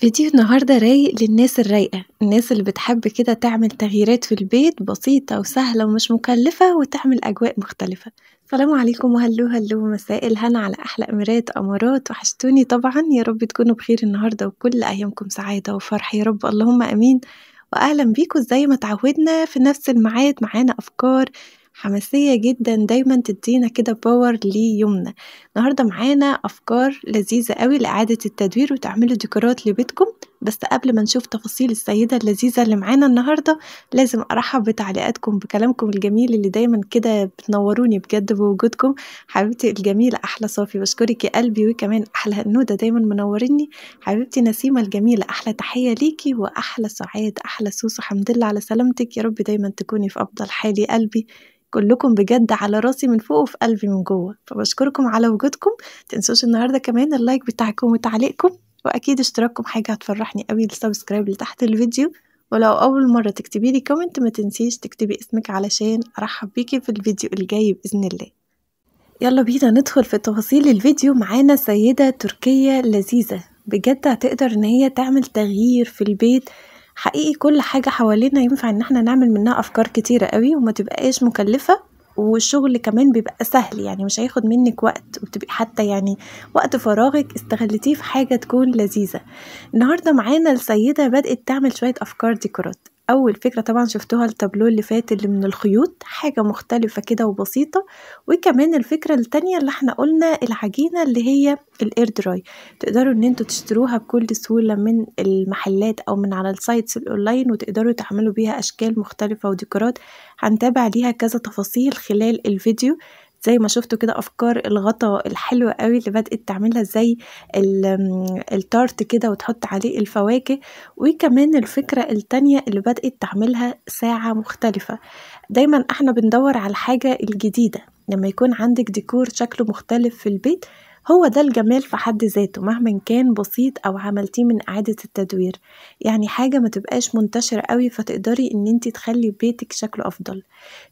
فيديو النهاردة رايق للناس الرايقة الناس اللي بتحب كده تعمل تغييرات في البيت بسيطة وسهلة ومش مكلفة وتعمل أجواء مختلفة السلام عليكم وهلو هلو مساء الهنا على أحلى أمارات أمارات وحشتوني طبعا يا رب تكونوا بخير النهاردة وكل أيامكم سعادة وفرح يا رب اللهم أمين واهلا بيكم زي ما تعودنا في نفس الميعاد معانا افكار حماسية جدا دايما تدينا كده باور ليومنا النهاردة معانا أفكار لذيذة قوي لإعادة التدوير وتعملوا ديكورات لبيتكم بس قبل ما نشوف تفاصيل السيدة اللذيذة اللي معانا النهاردة لازم أرحب بتعليقاتكم بكلامكم الجميل اللي دايما كده بتنوروني بجد بوجودكم حبيبتي الجميلة أحلى صافي بشكرك يا قلبي وكمان أحلى هنودة دايما منوريني حبيبتي نسيمة الجميلة أحلى تحية ليكي وأحلى سعاد أحلى سوسو الحمد لله على سلامتك يا رب دايما تكوني في أفضل حال يا قلبي كلكم بجد على راسي من فوق وفي قلبي من جوه فبشكركم على وجودكم تنسوش النهارده كمان اللايك بتاعكم وتعليقكم واكيد اشتراككم حاجه هتفرحني قوي السبسكرايب لتحت الفيديو ولو اول مره تكتبي لي كومنت ما تنسيش تكتبي اسمك علشان ارحب بيكي في الفيديو الجاي باذن الله يلا بينا ندخل في تفاصيل الفيديو معانا سيده تركيه لذيذه بجد هتقدر ان هي تعمل تغيير في البيت حقيقي كل حاجة حوالينا ينفع ان احنا نعمل منها افكار كتيرة قوي وما تبقاش مكلفة والشغل كمان بيبقى سهل يعني مش هياخد منك وقت وبتبقي حتى يعني وقت فراغك استغلتيه في حاجة تكون لذيذة النهاردة معانا السيدة بدأت تعمل شوية أفكار ديكورات اول فكره طبعا شفتوها التابلو اللي فات اللي من الخيوط حاجه مختلفه كده وبسيطه وكمان الفكره التانية اللي احنا قلنا العجينه اللي هي الاير دراي تقدروا ان انتوا تشتروها بكل سهوله من المحلات او من على السايتس الاونلاين وتقدروا تعملوا بيها اشكال مختلفه وديكورات هنتابع ليها كذا تفاصيل خلال الفيديو زي ما شفتوا كده افكار الغطا الحلوه قوي اللي بدات تعملها زي التارت كده وتحط عليه الفواكه وكمان الفكره التانية اللي بدات تعملها ساعه مختلفه دايما احنا بندور على الحاجه الجديده لما يكون عندك ديكور شكله مختلف في البيت هو ده الجمال في حد ذاته مهما كان بسيط أو عملتيه من إعادة التدوير يعني حاجة ما تبقاش منتشرة قوي فتقدري إن انت تخلي بيتك شكله أفضل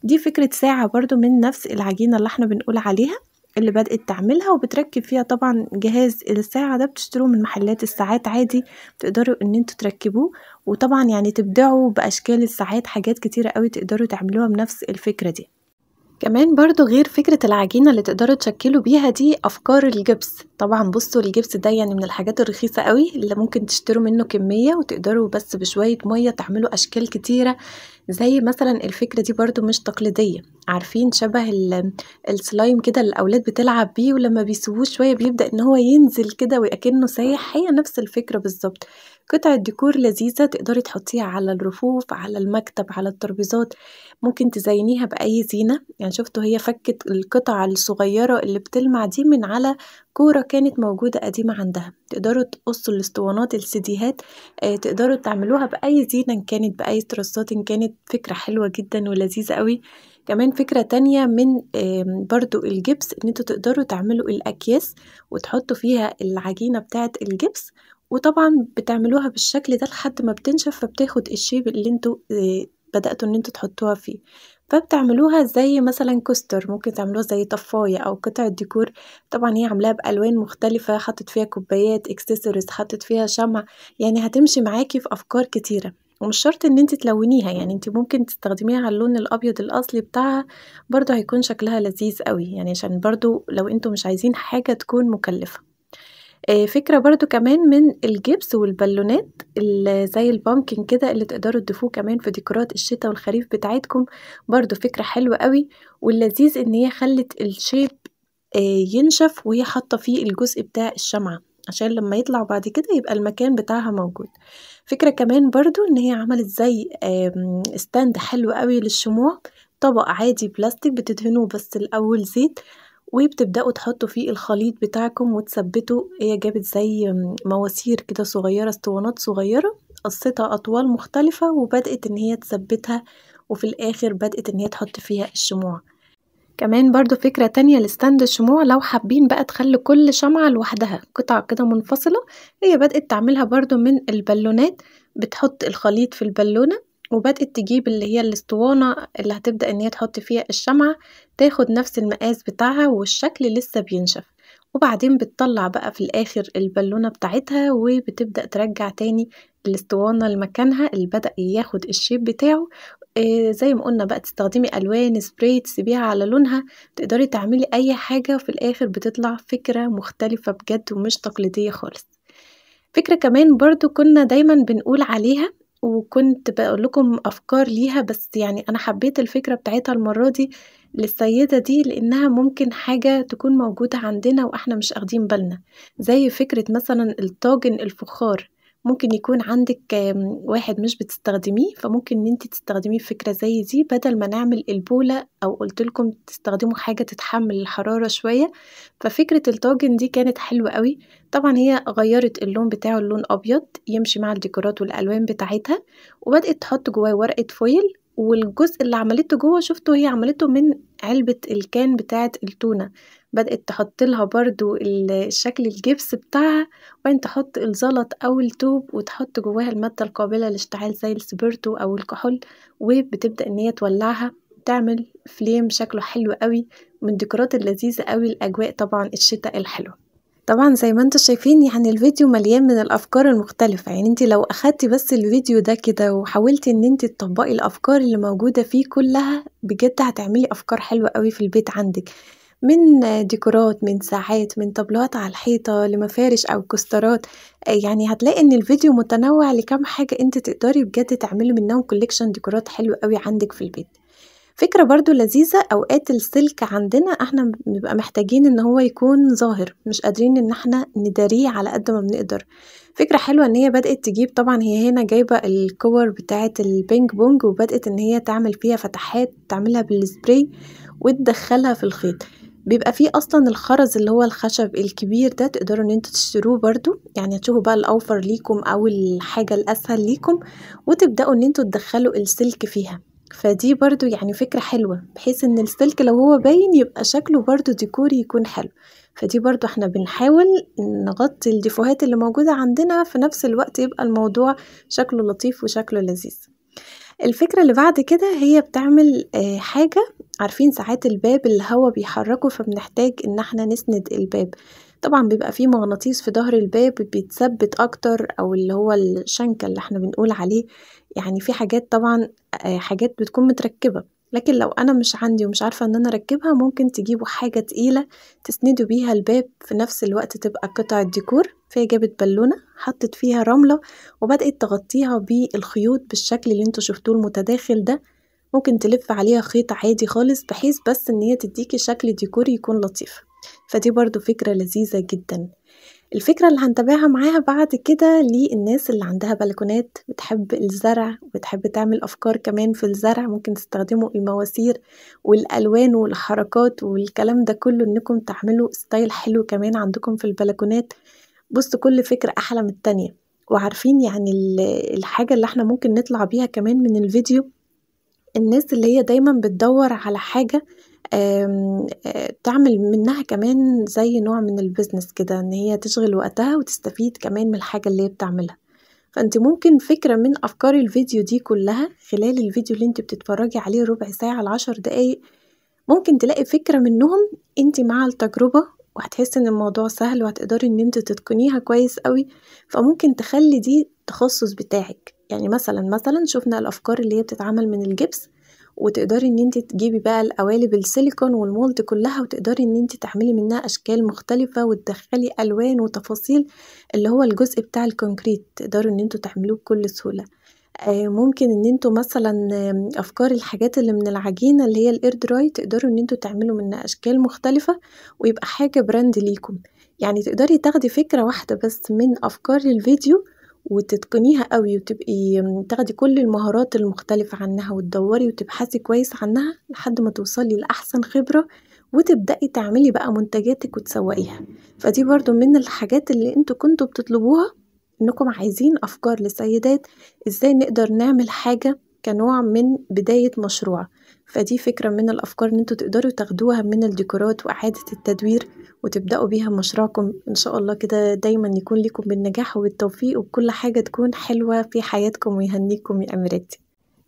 دي فكرة ساعة برضو من نفس العجينة اللي احنا بنقول عليها اللي بدأت تعملها وبتركب فيها طبعا جهاز الساعة ده بتشتروه من محلات الساعات عادي تقدروا ان انتوا تركبوه وطبعا يعني تبدعوا بأشكال الساعات حاجات كتيرة قوي تقدروا تعملوها بنفس الفكرة دي كمان برضو غير فكرة العجينة اللي تقدروا تشكلوا بيها دي أفكار الجبس طبعا بصوا الجبس ده يعني من الحاجات الرخيصة قوي اللي ممكن تشتروا منه كمية وتقدروا بس بشوية مية تعملوا أشكال كتيرة زي مثلا الفكرة دي برضو مش تقليدية عارفين شبه السلايم كده اللي الأولاد بتلعب بيه ولما بيسووه شوية بيبدأ إن هو ينزل كده ويأكنه سايح هي نفس الفكرة بالظبط قطعة ديكور لذيذة تقدري تحطيها على الرفوف على المكتب على الترابيزات ممكن تزينيها بأي زينة يعني شفتوا هي فكت القطع الصغيرة اللي بتلمع دي من على كورة كانت موجودة قديمة عندها تقدروا تقصوا الاسطوانات السيديهات آه تقدروا تعملوها بأي زينة إن كانت بأي ترصات إن كانت فكرة حلوة جدا ولذيذة قوي كمان فكرة تانية من برضو الجبس ان انتوا تقدروا تعملوا الاكياس وتحطوا فيها العجينة بتاعت الجبس وطبعا بتعملوها بالشكل ده لحد ما بتنشف فبتاخد الشيب اللي انتوا آه، بدأتوا ان انتوا تحطوها فيه فبتعملوها زي مثلا كوستر ممكن تعملوها زي طفاية او قطعة ديكور طبعا هي عاملاها بالوان مختلفة حطت فيها كوبايات اكسسوارز حطت فيها شمع يعني هتمشي معاكي في افكار كتيرة ومش شرط ان انت تلونيها يعني انت ممكن تستخدميها على اللون الابيض الاصلي بتاعها برضو هيكون شكلها لذيذ قوي يعني عشان برضو لو انتوا مش عايزين حاجة تكون مكلفة آه، فكرة برضو كمان من الجبس والبالونات زي البامكن كده اللي تقدروا تضيفوه كمان في ديكورات الشتاء والخريف بتاعتكم برضو فكرة حلوة قوي واللذيذ ان هي خلت الشيب آه، ينشف وهي حاطة فيه الجزء بتاع الشمعة عشان لما يطلع بعد كده يبقى المكان بتاعها موجود فكرة كمان برضو ان هي عملت زي ستاند حلو قوي للشموع طبق عادي بلاستيك بتدهنوه بس الاول زيت وبتبدأوا تحطوا فيه الخليط بتاعكم وتثبتوا هي جابت زي مواسير كده صغيرة اسطوانات صغيرة قصتها أطوال مختلفة وبدأت إن هي تثبتها وفي الآخر بدأت إن هي تحط فيها الشموع كمان برضو فكرة تانية لستاند الشموع لو حابين بقى تخلي كل شمعة لوحدها قطع كده منفصلة هي بدأت تعملها برضو من البالونات بتحط الخليط في البالونة وبدأت تجيب اللي هي الاسطوانة اللي هتبدأ ان هي تحط فيها الشمعة تاخد نفس المقاس بتاعها والشكل لسه بينشف وبعدين بتطلع بقى في الآخر البالونة بتاعتها وبتبدأ ترجع تاني الاسطوانة لمكانها اللي بدأ ياخد الشيب بتاعه آه، زي ما قلنا بقى تستخدمي ألوان سبراي تسيبيها على لونها تقدري تعملي أي حاجة وفي الآخر بتطلع فكرة مختلفة بجد ومش تقليدية خالص فكرة كمان برضو كنا دايما بنقول عليها وكنت بقول لكم أفكار ليها بس يعني أنا حبيت الفكرة بتاعتها المرة دي للسيدة دي لأنها ممكن حاجة تكون موجودة عندنا وإحنا مش أخدين بالنا زي فكرة مثلا الطاجن الفخار ممكن يكون عندك واحد مش بتستخدميه فممكن ان انت تستخدميه فكره زي دي بدل ما نعمل البوله او قلت لكم تستخدموا حاجه تتحمل الحراره شويه ففكره الطاجن دي كانت حلوه قوي طبعا هي غيرت اللون بتاعه اللون ابيض يمشي مع الديكورات والالوان بتاعتها وبدات تحط جواه ورقه فويل والجزء اللي عملته جوه شفته هي عملته من علبة الكان بتاعة التونة بدأت تحط لها برضو الشكل الجبس بتاعها وبعدين تحط الزلط أو التوب وتحط جواها المادة القابلة لاشتعال زي السبيرتو أو الكحول وبتبدأ إن هي تولعها تعمل فليم شكله حلو قوي من الديكورات اللذيذة قوي الأجواء طبعا الشتاء الحلوة طبعا زي ما انتوا شايفين يعني الفيديو مليان من الافكار المختلفة يعني انت لو اخدتي بس الفيديو ده كده وحاولتي ان انت تطبقي الافكار اللي موجودة فيه كلها بجد هتعملي افكار حلوة قوي في البيت عندك من ديكورات من ساعات من طبلات على الحيطة لمفارش أو كسترات يعني هتلاقي إن الفيديو متنوع لكم حاجة أنت تقدري بجد تعملي منهم كوليكشن ديكورات حلوة قوي عندك في البيت فكرة برضو لذيذة اوقات السلك عندنا احنا بنبقى محتاجين ان هو يكون ظاهر مش قادرين ان احنا نداريه على قد ما بنقدر فكرة حلوة ان هي بدأت تجيب طبعا هي هنا جايبة الكور بتاعة البينج بونج وبدأت ان هي تعمل فيها فتحات تعملها بالسبراي وتدخلها في الخيط بيبقى فيه اصلا الخرز اللي هو الخشب الكبير ده تقدروا ان انتوا تشتروه برضو يعني هتشوفوا بقى الاوفر ليكم او الحاجة الاسهل ليكم وتبدأوا ان انتوا تدخلوا السلك فيها فدي برضو يعني فكرة حلوة بحيث ان السلك لو هو باين يبقى شكله برضو ديكوري يكون حلو فدي برضو احنا بنحاول نغطي الديفوهات اللي موجودة عندنا في نفس الوقت يبقى الموضوع شكله لطيف وشكله لذيذ الفكرة اللي بعد كده هي بتعمل آه، حاجة عارفين ساعات الباب الهوا بيحركه فبنحتاج ان احنا نسند الباب طبعا بيبقى فيه مغناطيس في ظهر الباب بيتثبت اكتر او اللي هو الشنكة اللي احنا بنقول عليه يعني في حاجات طبعا آه، حاجات بتكون متركبة لكن لو انا مش عندي ومش عارفة ان انا اركبها ممكن تجيبوا حاجة تقيلة تسندوا بيها الباب في نفس الوقت تبقى قطع ديكور فهي جابت بالونة حطت فيها رملة وبدأت تغطيها بالخيوط بالشكل اللي انتوا شفتوه المتداخل ده ممكن تلف عليها خيط عادي خالص بحيث بس ان هي تديكي شكل ديكور يكون لطيف فدي برضو فكرة لذيذة جدًا. الفكرة اللي هنتابعها معاها بعد كده للناس اللي عندها بلكونات بتحب الزرع، وبتحب تعمل أفكار كمان في الزرع، ممكن تستخدموا المواسير والألوان والحركات والكلام ده كله إنكم تعملوا ستايل حلو كمان عندكم في البلكونات، بُصّوا كل فكرة أحلى من التانية، وعارفين يعني الحاجة اللي إحنا ممكن نطلع بيها كمان من الفيديو، الناس اللي هي دايمًا بتدوّر على حاجة آه، تعمل منها كمان زي نوع من البزنس كده ان هي تشغل وقتها وتستفيد كمان من الحاجة اللي هي بتعملها فانت ممكن فكرة من افكار الفيديو دي كلها خلال الفيديو اللي انت بتتفرجي عليه ربع ساعة لعشر دقايق ممكن تلاقي فكرة منهم انت مع التجربة وهتحسي ان الموضوع سهل وهتقدري ان انت تتقنيها كويس قوي فممكن تخلي دي تخصص بتاعك يعني مثلا مثلا شفنا الافكار اللي هي بتتعمل من الجبس وتقدري ان انت تجيبي بقى القوالب السيليكون والمولد كلها وتقدري ان انت تعملي منها اشكال مختلفة وتدخلي الوان وتفاصيل اللي هو الجزء بتاع الكونكريت تقدروا ان انتوا تعملوه بكل سهولة آه، ممكن ان انتوا مثلا افكار الحاجات اللي من العجينه اللي هي الاير دراي تقدروا ان انتوا تعملوا منها اشكال مختلفه ويبقى حاجه براند ليكم يعني تقدري تاخدي فكره واحده بس من افكار الفيديو وتتقنيها قوي وتبقي تاخدي كل المهارات المختلفة عنها وتدوري وتبحثي كويس عنها لحد ما توصلي لأحسن خبرة وتبدأي تعملي بقى منتجاتك وتسوقيها فدي برضو من الحاجات اللي انتوا كنتوا بتطلبوها انكم عايزين افكار للسيدات ازاي نقدر نعمل حاجة كنوع من بداية مشروع فدي فكرة من الأفكار إن انتوا تقدروا تاخدوها من الديكورات وإعادة التدوير وتبدأوا بيها مشروعكم إن شاء الله كده دايما يكون ليكم بالنجاح وبالتوفيق وكل حاجة تكون حلوة في حياتكم ويهنيكم يا أميرتي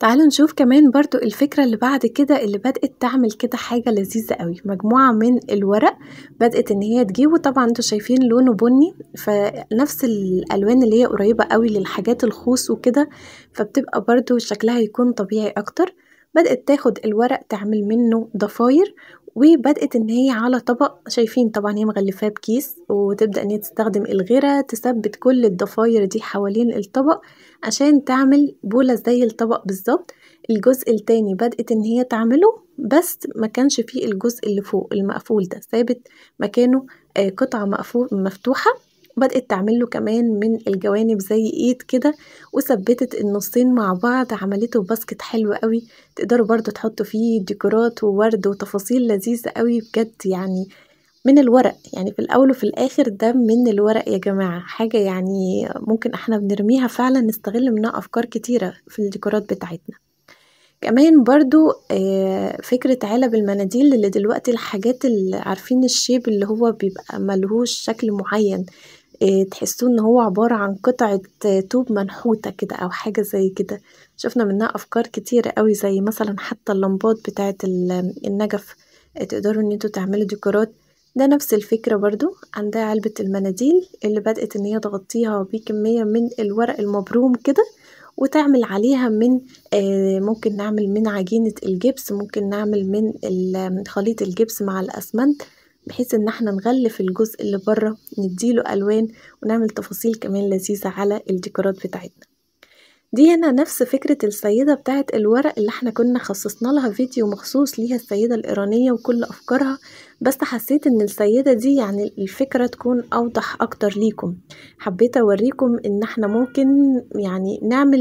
تعالوا نشوف كمان برضو الفكرة اللي بعد كده اللي بدأت تعمل كده حاجة لذيذة قوي مجموعة من الورق بدأت ان هي تجيبه طبعا انتوا شايفين لونه بني فنفس الالوان اللي هي قريبة قوي للحاجات الخوص وكده فبتبقى برضو شكلها يكون طبيعي اكتر بدأت تاخد الورق تعمل منه ضفاير وبدأت إن هي على طبق شايفين طبعا هي مغلفاه بكيس وتبدأ إن هي تستخدم الغيرة تثبت كل الضفاير دي حوالين الطبق عشان تعمل بولة زي الطبق بالظبط الجزء التاني بدأت إن هي تعمله بس ما كانش فيه الجزء اللي فوق المقفول ده ثابت مكانه آه، قطعة مفتوحة بدأت تعمل له كمان من الجوانب زي ايد كده وثبتت النصين مع بعض عملته باسكت حلو قوي تقدروا برضو تحطوا فيه ديكورات وورد وتفاصيل لذيذة قوي بجد يعني من الورق يعني في الاول وفي الاخر ده من الورق يا جماعه حاجه يعني ممكن احنا بنرميها فعلا نستغل منها افكار كتيره في الديكورات بتاعتنا كمان برضو آه، فكرة علب المناديل اللي دلوقتي الحاجات اللي عارفين الشيب اللي هو بيبقى ملهوش شكل معين إيه، تحسوه ان هو عبارة عن قطعة طوب منحوتة كده او حاجة زي كده شفنا منها افكار كتيرة قوي زي مثلا حتى اللمبات بتاعة النجف آه، تقدروا ان انتوا تعملوا ديكورات ده نفس الفكرة برضو عندها علبة المناديل اللي بدأت ان هي تغطيها بكمية من الورق المبروم كده وتعمل عليها من آه، ممكن نعمل من عجينة الجبس ممكن نعمل من خليط الجبس مع الأسمنت بحيث ان احنا نغلف الجزء اللي بره نديله الوان ونعمل تفاصيل كمان لذيذة على الديكورات بتاعتنا دي هنا نفس فكرة السيدة بتاعت الورق اللي احنا كنا خصصنا لها فيديو مخصوص ليها السيدة الإيرانية وكل أفكارها بس حسيت ان السيدة دي يعني الفكرة تكون أوضح أكتر ليكم حبيت أوريكم ان احنا ممكن يعني نعمل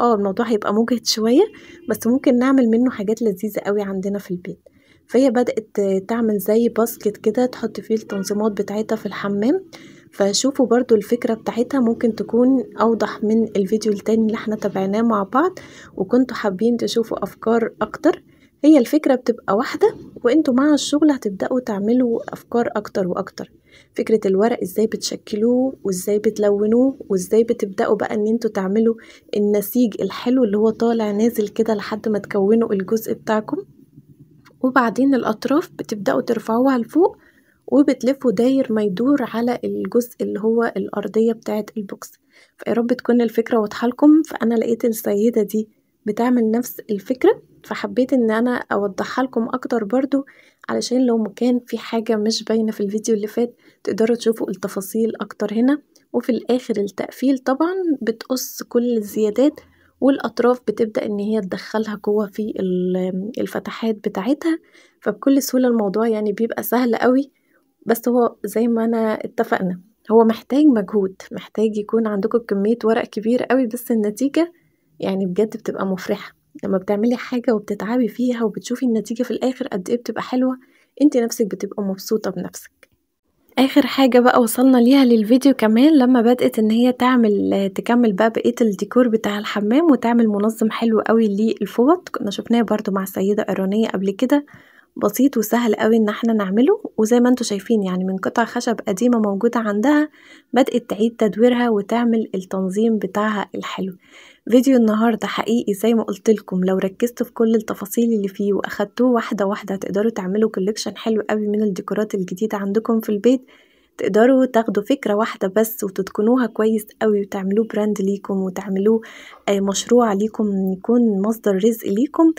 اه الموضوع هيبقى مجهد شوية بس ممكن نعمل منه حاجات لذيذة قوي عندنا في البيت فهي بدأت تعمل زي باسكت كده تحط فيه التنظيمات بتاعتها في الحمام فشوفوا برضو الفكرة بتاعتها ممكن تكون أوضح من الفيديو التاني اللي احنا تابعناه مع بعض وكنتوا حابين تشوفوا أفكار أكتر هي الفكرة بتبقى واحدة وانتوا مع الشغل هتبدأوا تعملوا أفكار أكتر وأكتر فكرة الورق ازاي بتشكلوه وازاي بتلونوه وازاي بتبدأوا بقى ان انتوا تعملوا النسيج الحلو اللي هو طالع نازل كده لحد ما تكونوا الجزء بتاعكم وبعدين الأطراف بتبدأوا ترفعوها لفوق وبتلفوا داير ما يدور على الجزء اللي هو الأرضية بتاعة البوكس فيا رب تكون الفكرة واضحة لكم فأنا لقيت السيدة دي بتعمل نفس الفكرة فحبيت ان انا اوضحها لكم اكتر برضو علشان لو كان في حاجة مش باينة في الفيديو اللي فات تقدروا تشوفوا التفاصيل اكتر هنا وفي الاخر التقفيل طبعا بتقص كل الزيادات والأطراف بتبدأ إن هي تدخلها جوه في الفتحات بتاعتها فبكل سهولة الموضوع يعني بيبقى سهل قوي بس هو زي ما أنا اتفقنا هو محتاج مجهود محتاج يكون عندكم كمية ورق كبير قوي بس النتيجة يعني بجد بتبقى مفرحة لما بتعملي حاجة وبتتعبي فيها وبتشوفي النتيجة في الآخر قد إيه بتبقى حلوة انت نفسك بتبقى مبسوطة بنفسك اخر حاجة بقى وصلنا ليها للفيديو كمان لما بدأت ان هي تعمل تكمل بقى بقية الديكور بتاع الحمام وتعمل منظم حلو قوي للفوط كنا شفناه برضو مع سيدة ايرانية قبل كده بسيط وسهل قوي ان احنا نعمله وزي ما انتم شايفين يعني من قطع خشب قديمة موجودة عندها بدأت تعيد تدويرها وتعمل التنظيم بتاعها الحلو فيديو النهاردة حقيقي زي ما قلت لكم لو ركزتوا في كل التفاصيل اللي فيه واخدتوه واحدة واحدة تقدروا تعملوا كوليكشن حلو قوي من الديكورات الجديدة عندكم في البيت تقدروا تاخدوا فكرة واحدة بس وتتقنوها كويس قوي وتعملوه براند ليكم وتعملوه آه، مشروع ليكم يكون مصدر رزق ليكم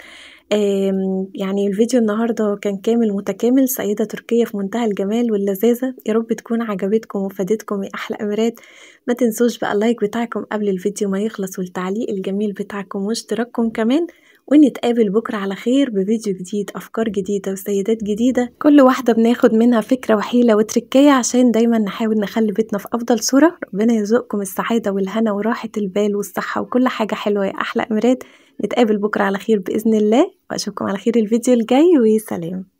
يعني الفيديو النهاردة كان كامل متكامل سيدة تركية في منتهى الجمال واللذاذة يا رب تكون عجبتكم وفادتكم يا أحلى أميرات ما تنسوش بقى اللايك بتاعكم قبل الفيديو ما يخلص والتعليق الجميل بتاعكم واشتراككم كمان ونتقابل بكرة على خير بفيديو جديد أفكار جديدة وسيدات جديدة كل واحدة بناخد منها فكرة وحيلة وتركية عشان دايما نحاول نخلي بيتنا في أفضل صورة ربنا يرزقكم السعادة والهنا وراحة البال والصحة وكل حاجة حلوة يا أحلى أمرات نتقابل بكرة على خير بإذن الله وأشوفكم على خير الفيديو الجاي وسلام